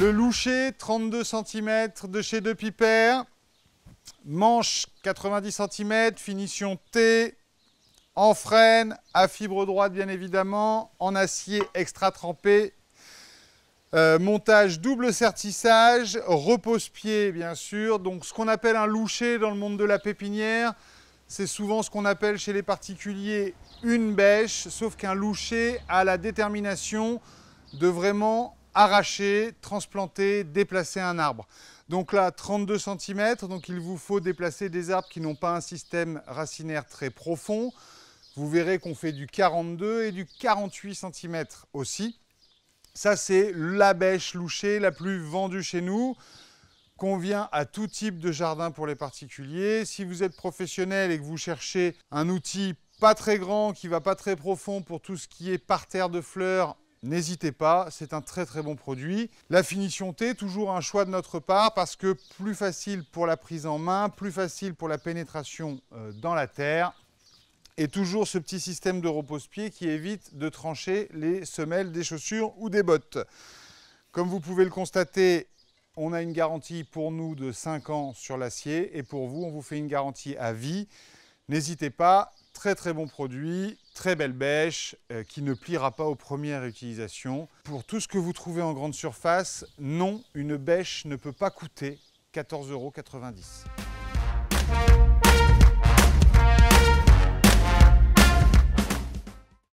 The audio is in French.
Le loucher, 32 cm de chez De Piper. Manche 90 cm, finition T, en freine, à fibre droite bien évidemment, en acier extra trempé, euh, montage double sertissage, repose-pied bien sûr. Donc ce qu'on appelle un loucher dans le monde de la pépinière, c'est souvent ce qu'on appelle chez les particuliers une bêche, sauf qu'un loucher a la détermination de vraiment arracher, transplanter, déplacer un arbre. Donc là, 32 cm, donc il vous faut déplacer des arbres qui n'ont pas un système racinaire très profond. Vous verrez qu'on fait du 42 et du 48 cm aussi. Ça, c'est la bêche louchée la plus vendue chez nous. Convient à tout type de jardin pour les particuliers. Si vous êtes professionnel et que vous cherchez un outil pas très grand, qui va pas très profond pour tout ce qui est parterre de fleurs, N'hésitez pas, c'est un très très bon produit. La finition T, toujours un choix de notre part parce que plus facile pour la prise en main, plus facile pour la pénétration euh, dans la terre et toujours ce petit système de repose-pied qui évite de trancher les semelles des chaussures ou des bottes. Comme vous pouvez le constater, on a une garantie pour nous de 5 ans sur l'acier et pour vous, on vous fait une garantie à vie. N'hésitez pas, très très bon produit, Très belle bêche euh, qui ne pliera pas aux premières utilisations. Pour tout ce que vous trouvez en grande surface, non, une bêche ne peut pas coûter 14,90 euros.